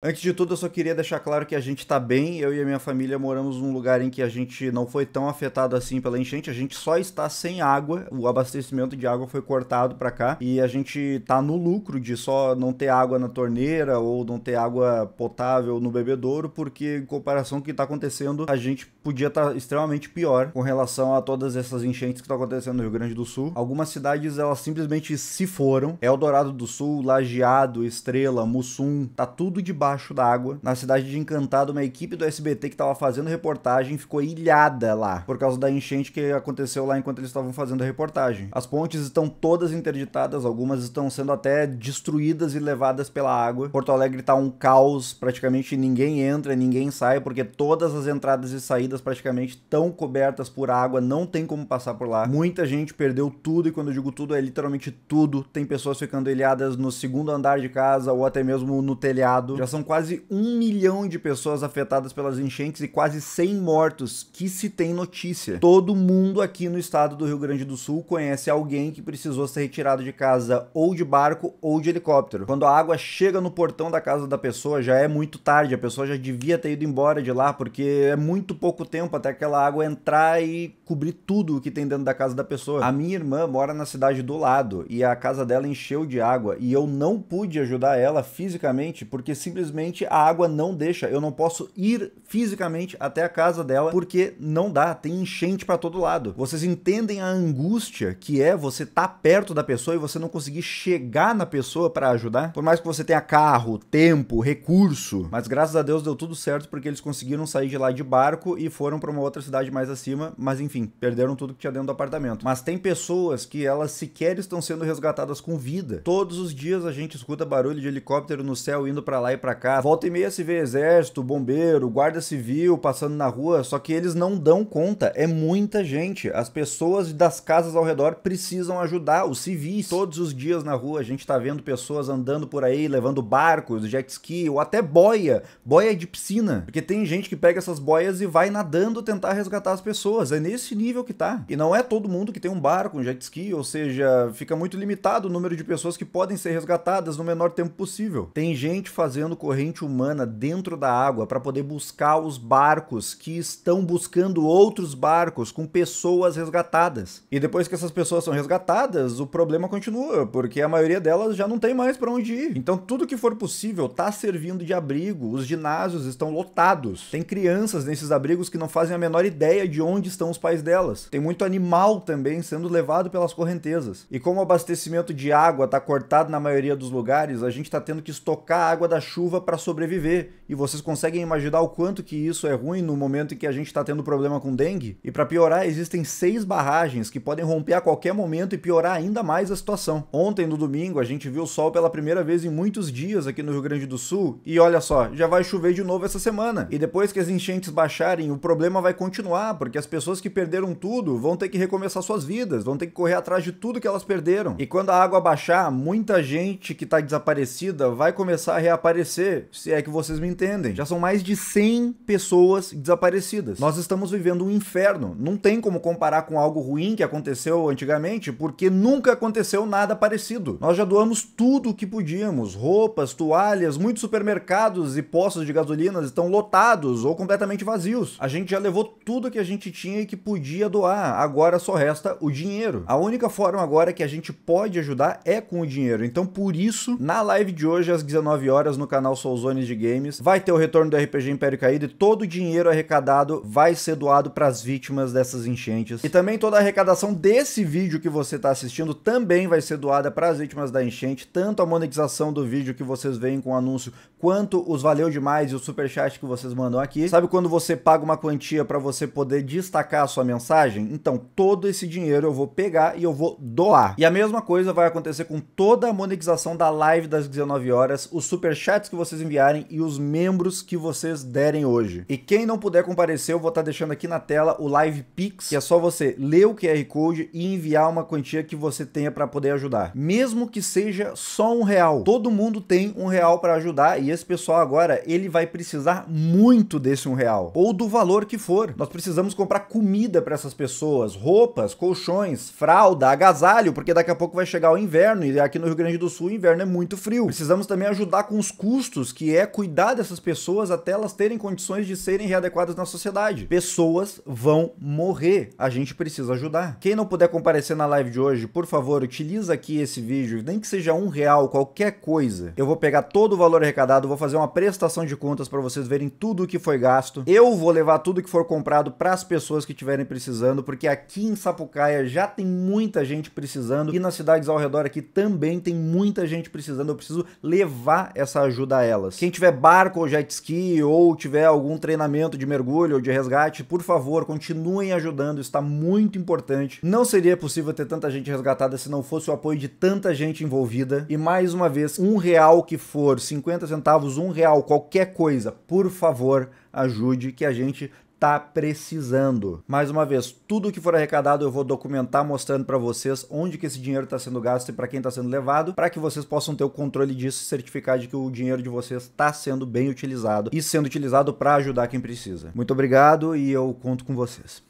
Antes de tudo, eu só queria deixar claro que a gente está bem. Eu e a minha família moramos num lugar em que a gente não foi tão afetado assim pela enchente. A gente só está sem água. O abastecimento de água foi cortado para cá e a gente está no lucro de só não ter água na torneira ou não ter água potável no bebedouro, porque em comparação com o que está acontecendo, a gente podia estar tá extremamente pior com relação a todas essas enchentes que estão tá acontecendo no Rio Grande do Sul. Algumas cidades elas simplesmente se foram. Eldorado do Sul, Lajeado, Estrela, Mussum, tá tudo de baixo debaixo d'água, na cidade de Encantado, uma equipe do SBT que estava fazendo reportagem ficou ilhada lá, por causa da enchente que aconteceu lá enquanto eles estavam fazendo a reportagem. As pontes estão todas interditadas, algumas estão sendo até destruídas e levadas pela água. Porto Alegre está um caos, praticamente ninguém entra, ninguém sai, porque todas as entradas e saídas praticamente estão cobertas por água, não tem como passar por lá. Muita gente perdeu tudo, e quando eu digo tudo, é literalmente tudo. Tem pessoas ficando ilhadas no segundo andar de casa ou até mesmo no telhado. Já são são quase um milhão de pessoas afetadas pelas enchentes e quase 100 mortos que se tem notícia. Todo mundo aqui no estado do Rio Grande do Sul conhece alguém que precisou ser retirado de casa ou de barco ou de helicóptero. Quando a água chega no portão da casa da pessoa, já é muito tarde, a pessoa já devia ter ido embora de lá, porque é muito pouco tempo até aquela água entrar e cobrir tudo o que tem dentro da casa da pessoa. A minha irmã mora na cidade do lado e a casa dela encheu de água e eu não pude ajudar ela fisicamente porque simplesmente simplesmente a água não deixa. Eu não posso ir fisicamente até a casa dela porque não dá, tem enchente para todo lado. Vocês entendem a angústia que é você estar tá perto da pessoa e você não conseguir chegar na pessoa para ajudar? Por mais que você tenha carro, tempo, recurso, mas graças a Deus deu tudo certo porque eles conseguiram sair de lá de barco e foram para uma outra cidade mais acima, mas enfim, perderam tudo que tinha dentro do apartamento. Mas tem pessoas que elas sequer estão sendo resgatadas com vida. Todos os dias a gente escuta barulho de helicóptero no céu indo para lá e para cá. Volta e meia se vê exército, bombeiro, guarda civil passando na rua, só que eles não dão conta. É muita gente. As pessoas das casas ao redor precisam ajudar, os civis. Todos os dias na rua a gente tá vendo pessoas andando por aí, levando barcos, jet ski ou até boia, boia de piscina. Porque tem gente que pega essas boias e vai nadando tentar resgatar as pessoas. É nesse nível que tá. E não é todo mundo que tem um barco, um jet ski, ou seja, fica muito limitado o número de pessoas que podem ser resgatadas no menor tempo possível. Tem gente fazendo corrente humana dentro da água para poder buscar os barcos que estão buscando outros barcos com pessoas resgatadas. E depois que essas pessoas são resgatadas, o problema continua, porque a maioria delas já não tem mais para onde ir. Então tudo que for possível está servindo de abrigo. Os ginásios estão lotados. Tem crianças nesses abrigos que não fazem a menor ideia de onde estão os pais delas. Tem muito animal também sendo levado pelas correntezas. E como o abastecimento de água está cortado na maioria dos lugares, a gente está tendo que estocar a água da chuva para sobreviver. E vocês conseguem imaginar o quanto que isso é ruim no momento em que a gente está tendo problema com dengue? E para piorar, existem seis barragens que podem romper a qualquer momento e piorar ainda mais a situação. Ontem, no domingo, a gente viu o sol pela primeira vez em muitos dias aqui no Rio Grande do Sul. E olha só, já vai chover de novo essa semana. E depois que as enchentes baixarem, o problema vai continuar, porque as pessoas que perderam tudo vão ter que recomeçar suas vidas, vão ter que correr atrás de tudo que elas perderam. E quando a água baixar, muita gente que está desaparecida vai começar a reaparecer se é que vocês me entendem. Já são mais de 100 pessoas desaparecidas. Nós estamos vivendo um inferno. Não tem como comparar com algo ruim que aconteceu antigamente, porque nunca aconteceu nada parecido. Nós já doamos tudo o que podíamos: roupas, toalhas, muitos supermercados e poços de gasolina estão lotados ou completamente vazios. A gente já levou tudo que a gente tinha e que podia doar. Agora só resta o dinheiro. A única forma agora que a gente pode ajudar é com o dinheiro. Então, por isso, na live de hoje às 19 horas no canal Souls-zones de games. Vai ter o retorno do RPG Império Caído e todo o dinheiro arrecadado vai ser doado para as vítimas dessas enchentes. E também toda a arrecadação desse vídeo que você está assistindo também vai ser doada para as vítimas da enchente, tanto a monetização do vídeo que vocês veem com o anúncio, quanto os valeu demais e o superchat que vocês mandam aqui. Sabe quando você paga uma quantia para você poder destacar a sua mensagem? Então, todo esse dinheiro eu vou pegar e eu vou doar. E a mesma coisa vai acontecer com toda a monetização da live das 19 horas, os superchats que vocês enviarem e os membros que vocês derem hoje. E quem não puder comparecer, eu vou estar tá deixando aqui na tela o Live Pix, que é só você ler o QR Code e enviar uma quantia que você tenha para poder ajudar. Mesmo que seja só um real. Todo mundo tem um real para ajudar e esse pessoal agora, ele vai precisar muito desse um real. Ou do valor que for. Nós precisamos comprar comida para essas pessoas, roupas, colchões, fralda, agasalho, porque daqui a pouco vai chegar o inverno e aqui no Rio Grande do Sul o inverno é muito frio. Precisamos também ajudar com os custos que é cuidar dessas pessoas até elas terem condições de serem readequadas na sociedade. Pessoas vão morrer. A gente precisa ajudar. Quem não puder comparecer na live de hoje, por favor, utiliza aqui esse vídeo, nem que seja um real, qualquer coisa. Eu vou pegar todo o valor arrecadado, vou fazer uma prestação de contas para vocês verem tudo o que foi gasto. Eu vou levar tudo que for comprado para as pessoas que estiverem precisando, porque aqui em Sapucaia já tem muita gente precisando e nas cidades ao redor aqui também tem muita gente precisando. Eu preciso levar essa ajuda elas. Quem tiver barco ou jet ski ou tiver algum treinamento de mergulho ou de resgate, por favor, continuem ajudando, está muito importante. Não seria possível ter tanta gente resgatada se não fosse o apoio de tanta gente envolvida. E mais uma vez, um real que for, 50 centavos, um real, qualquer coisa, por favor, ajude que a gente tá precisando. Mais uma vez, tudo que for arrecadado eu vou documentar mostrando para vocês onde que esse dinheiro está sendo gasto e para quem está sendo levado, para que vocês possam ter o controle disso e certificar de que o dinheiro de vocês está sendo bem utilizado e sendo utilizado para ajudar quem precisa. Muito obrigado e eu conto com vocês.